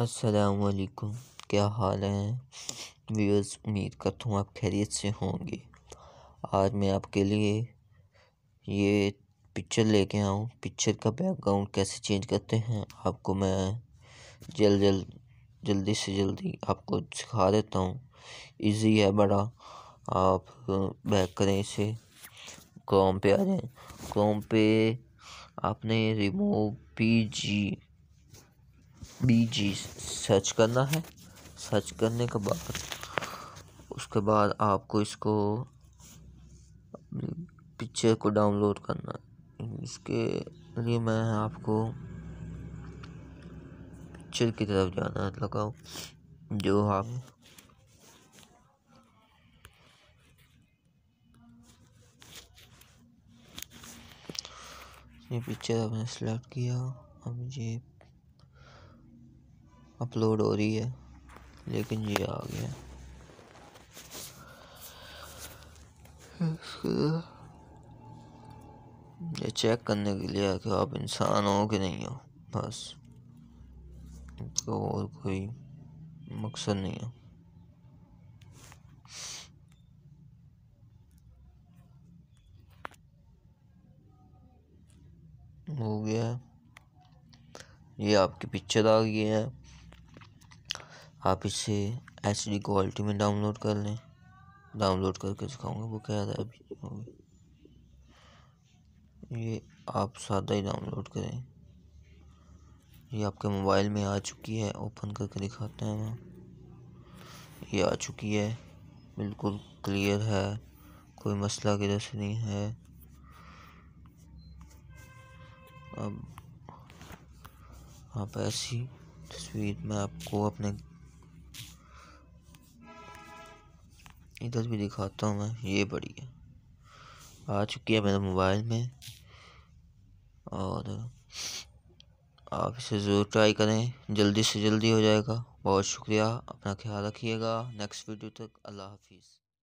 असलकुम क्या हाल है व्यूअर्स उम्मीद करता हूँ आप खैरियत से होंगे आज मैं आपके लिए ये पिक्चर लेके आऊँ पिक्चर का बैकग्राउंड कैसे चेंज करते हैं आपको मैं जल्द जल्द जल्दी से जल्दी आपको सिखा देता हूँ इजी है बड़ा आप बैक करें इसे क्रोम पे आ जाए क्रोम पे आपने remove P G B G search करना है सर्च करने के बाद उसके बाद आपको इसको पिक्चर को डाउनलोड करना है इसके लिए मैं आपको पिक्चर की तरफ जाना लगाओ जो आप ये पिक्चर आपने सेलेक्ट किया अब ये अपलोड हो रही है लेकिन ये आ गया ये चेक करने के लिए कि आप इंसान हो कि नहीं हो बस तो और कोई मकसद नहीं है हो गया ये आपकी पिक्चर आ गई है आप इसे एच डी क्वालिटी में डाउनलोड कर लें डाउनलोड करके दिखाऊंगा वो क्या है अभी ये आप सादा ही डाउनलोड करें ये आपके मोबाइल में आ चुकी है ओपन करके दिखाते हैं मैं ये आ चुकी है बिल्कुल क्लियर है कोई मसला किधर से नहीं है अब आप ऐसी तस्वीर मैं आपको अपने इधर भी दिखाता हूँ मैं ये बढ़िया आ चुकी है मेरे मोबाइल में और आप इसे ज़रूर ट्राई करें जल्दी से जल्दी हो जाएगा बहुत शुक्रिया अपना ख्याल रखिएगा नेक्स्ट वीडियो तक अल्लाह हाफिज़